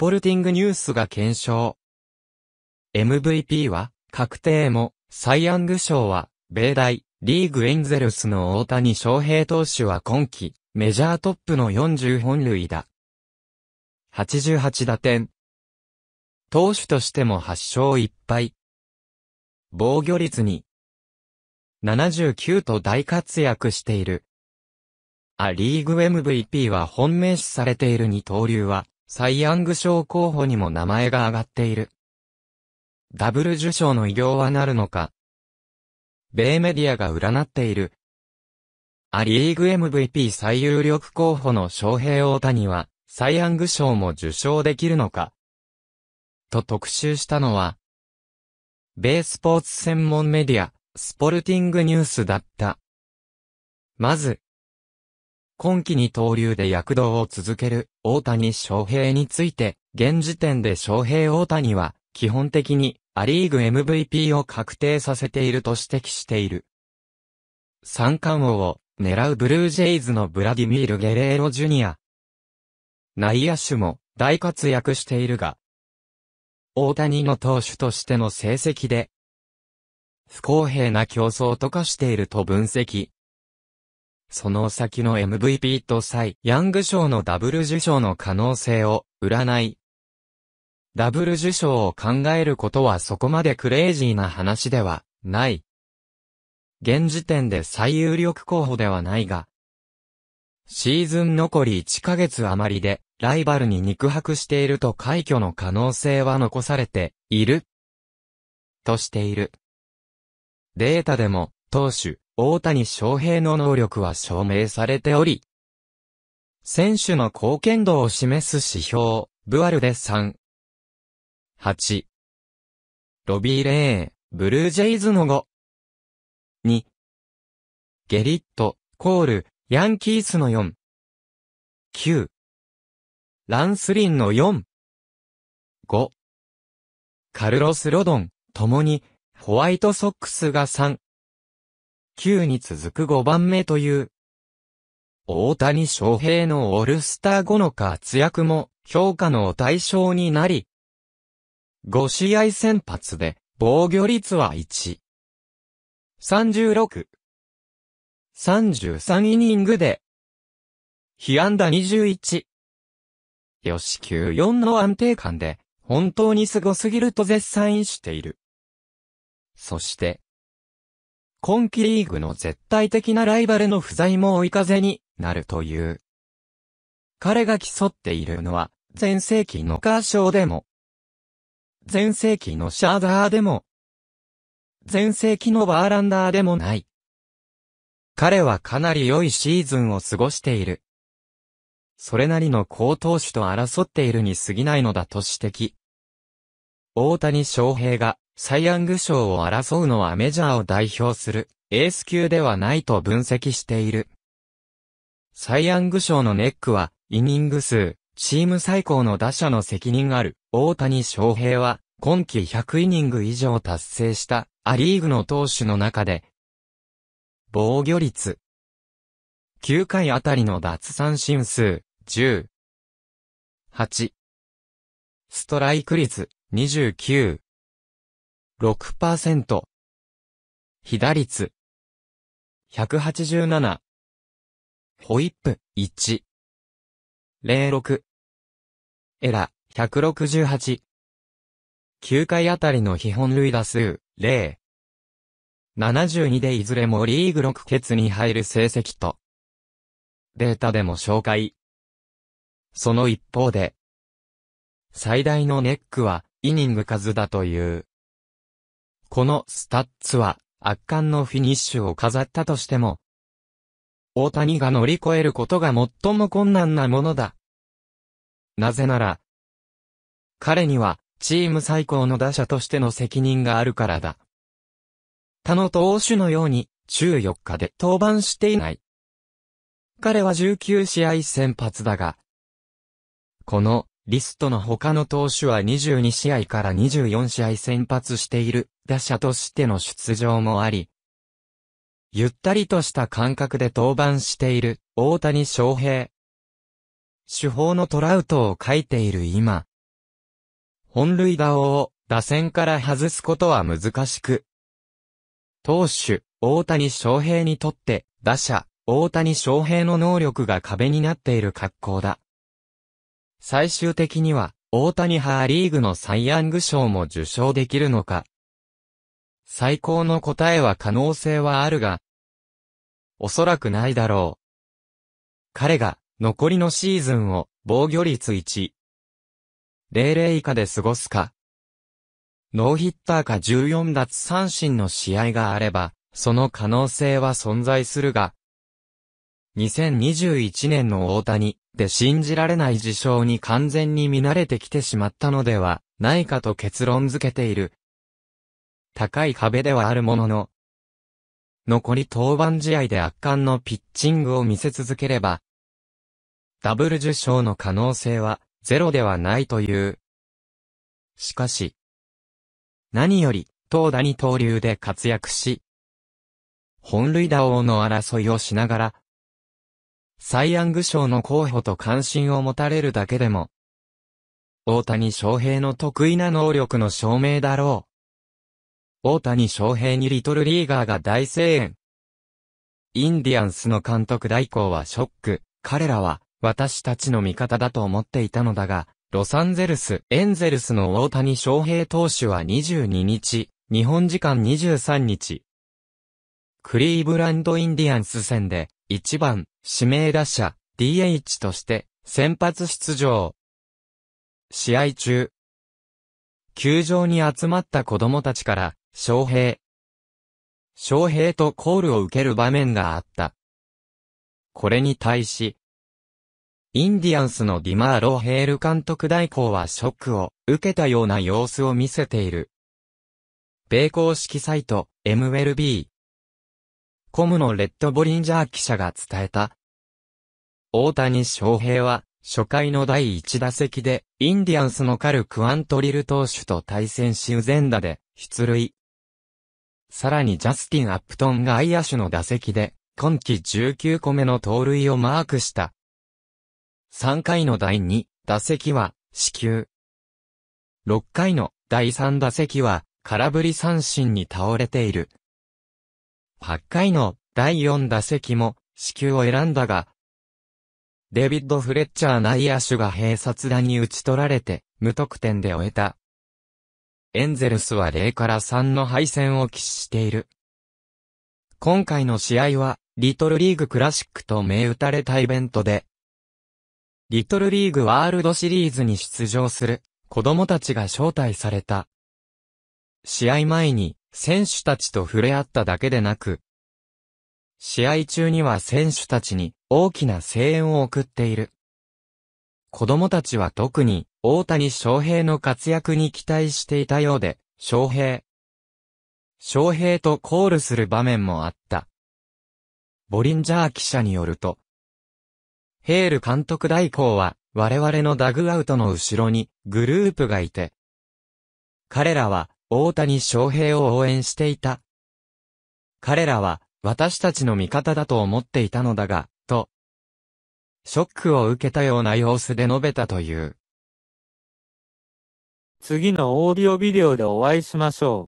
ポルティングニュースが検証。MVP は確定も、サイ・ヤング賞は、米大、リーグエンゼルスの大谷翔平投手は今季、メジャートップの40本塁打。88打点。投手としても8勝1敗。防御率に、79と大活躍している。ア・リーグ MVP は本命視されている二刀流は、サイ・ヤング賞候補にも名前が挙がっている。ダブル受賞の偉業はなるのか米メディアが占っている。アリーグ MVP 最有力候補の翔平大谷は、サイ・ヤング賞も受賞できるのかと特集したのは、米スポーツ専門メディア、スポルティングニュースだった。まず、今季に刀流で躍動を続ける大谷翔平について、現時点で翔平大谷は、基本的にアリーグ MVP を確定させていると指摘している。三冠王を狙うブルージェイズのブラディミール・ゲレーロ・ジュニア。内野手も大活躍しているが、大谷の投手としての成績で、不公平な競争と化していると分析。その先の MVP とサイ・ヤング賞のダブル受賞の可能性を占い。ダブル受賞を考えることはそこまでクレイジーな話ではない。現時点で最有力候補ではないが、シーズン残り1ヶ月余りで、ライバルに肉薄していると快挙の可能性は残されている。としている。データでも、投手、大谷翔平の能力は証明されており、選手の貢献度を示す指標、ブアルで3。8。ロビー・レーン、ブルージェイズの5。2。ゲリット、コール、ヤンキースの4。9。ランスリンの4。5。カルロス・ロドン、ともに、ホワイトソックスが3。9に続く5番目という。大谷翔平のオールスター後の活躍も評価の対象になり、5試合先発で防御率は1。36。33イニングで、被安打21。よし9 4の安定感で、本当に凄すぎると絶賛している。そして、今季リーグの絶対的なライバルの不在も追い風になるという。彼が競っているのは、前世紀のカーショーでも、前世紀のシャーダーでも、前世紀のバーランダーでもない。彼はかなり良いシーズンを過ごしている。それなりの高投手と争っているに過ぎないのだと指摘。大谷翔平がサイ・ヤング賞を争うのはメジャーを代表するエース級ではないと分析している。サイ・ヤング賞のネックはイニング数、チーム最高の打者の責任ある大谷翔平は今季100イニング以上達成したアリーグの投手の中で防御率9回あたりの奪三振数、10。8。ストライク率、29。6%。被打率。187。ホイップ、1。06。エラ、168。9回あたりの基本類打数、0。72でいずれもリーグ6決に入る成績と、データでも紹介。その一方で、最大のネックは、イニング数だという。このスタッツは圧巻のフィニッシュを飾ったとしても、大谷が乗り越えることが最も困難なものだ。なぜなら、彼にはチーム最高の打者としての責任があるからだ。他の投手のように、週4日で登板していない。彼は19試合先発だが、このリストの他の投手は22試合から24試合先発している打者としての出場もあり、ゆったりとした感覚で登板している大谷翔平。手法のトラウトを書いている今、本塁打を打線から外すことは難しく、投手大谷翔平にとって打者大谷翔平の能力が壁になっている格好だ。最終的には、大谷派リーグのサイヤング賞も受賞できるのか。最高の答えは可能性はあるが、おそらくないだろう。彼が、残りのシーズンを、防御率1。00以下で過ごすか。ノーヒッターか14奪三振の試合があれば、その可能性は存在するが、2021年の大谷、って信じられない事象に完全に見慣れてきてしまったのではないかと結論づけている。高い壁ではあるものの、残り登板試合で圧巻のピッチングを見せ続ければ、ダブル受賞の可能性はゼロではないという。しかし、何より、投打二刀流で活躍し、本塁打王の争いをしながら、サイ・ヤング賞の候補と関心を持たれるだけでも、大谷翔平の得意な能力の証明だろう。大谷翔平にリトルリーガーが大声援。インディアンスの監督代行はショック。彼らは、私たちの味方だと思っていたのだが、ロサンゼルス、エンゼルスの大谷翔平投手は22日、日本時間23日、クリーブランドインディアンス戦で、1番、指名打者、DH として、先発出場。試合中、球場に集まった子供たちから、翔平。翔平とコールを受ける場面があった。これに対し、インディアンスのディマー・ローヘール監督代行はショックを受けたような様子を見せている。米公式サイト MLB コムのレッドボリンジャー記者が伝えた。大谷翔平は、初回の第1打席で、インディアンスのカル・クアントリル投手と対戦し全前打で、出塁。さらにジャスティン・アップトンが外野手の打席で、今季19個目の盗塁をマークした。3回の第2打席は、死球。6回の第3打席は、空振り三振に倒れている。8回の第4打席も死球を選んだが、デビッド・フレッチャー内野手が併殺打に打ち取られて、無得点で終えた。エンゼルスは0から3の敗戦を喫している。今回の試合は、リトルリーグクラシックと銘打たれたイベントで、リトルリーグワールドシリーズに出場する子供たちが招待された。試合前に選手たちと触れ合っただけでなく、試合中には選手たちに大きな声援を送っている。子供たちは特に大谷翔平の活躍に期待していたようで、翔平。翔平とコールする場面もあった。ボリンジャー記者によると、ヘール監督代行は我々のダグアウトの後ろにグループがいて、彼らは大谷翔平を応援していた。彼らは、私たちの味方だと思っていたのだが、と、ショックを受けたような様子で述べたという。次のオーディオビデオでお会いしましょう。